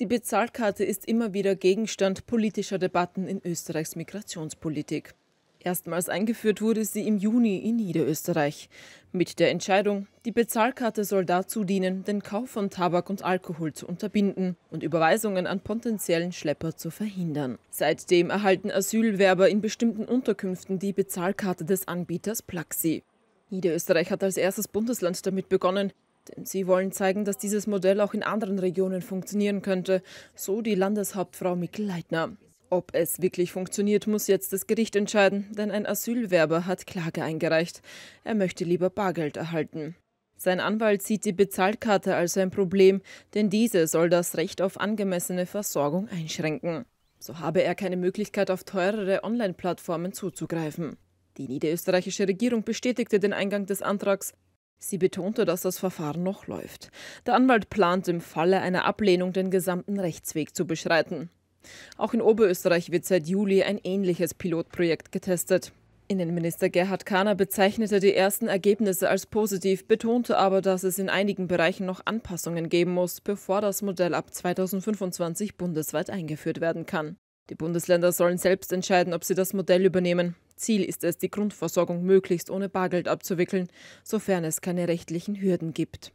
Die Bezahlkarte ist immer wieder Gegenstand politischer Debatten in Österreichs Migrationspolitik. Erstmals eingeführt wurde sie im Juni in Niederösterreich. Mit der Entscheidung, die Bezahlkarte soll dazu dienen, den Kauf von Tabak und Alkohol zu unterbinden und Überweisungen an potenziellen Schlepper zu verhindern. Seitdem erhalten Asylwerber in bestimmten Unterkünften die Bezahlkarte des Anbieters Plaxi. Niederösterreich hat als erstes Bundesland damit begonnen, denn sie wollen zeigen, dass dieses Modell auch in anderen Regionen funktionieren könnte, so die Landeshauptfrau Mikkel Leitner. Ob es wirklich funktioniert, muss jetzt das Gericht entscheiden, denn ein Asylwerber hat Klage eingereicht. Er möchte lieber Bargeld erhalten. Sein Anwalt sieht die Bezahlkarte als ein Problem, denn diese soll das Recht auf angemessene Versorgung einschränken. So habe er keine Möglichkeit, auf teurere Online-Plattformen zuzugreifen. Die niederösterreichische Regierung bestätigte den Eingang des Antrags. Sie betonte, dass das Verfahren noch läuft. Der Anwalt plant, im Falle einer Ablehnung den gesamten Rechtsweg zu beschreiten. Auch in Oberösterreich wird seit Juli ein ähnliches Pilotprojekt getestet. Innenminister Gerhard Kahner bezeichnete die ersten Ergebnisse als positiv, betonte aber, dass es in einigen Bereichen noch Anpassungen geben muss, bevor das Modell ab 2025 bundesweit eingeführt werden kann. Die Bundesländer sollen selbst entscheiden, ob sie das Modell übernehmen. Ziel ist es, die Grundversorgung möglichst ohne Bargeld abzuwickeln, sofern es keine rechtlichen Hürden gibt.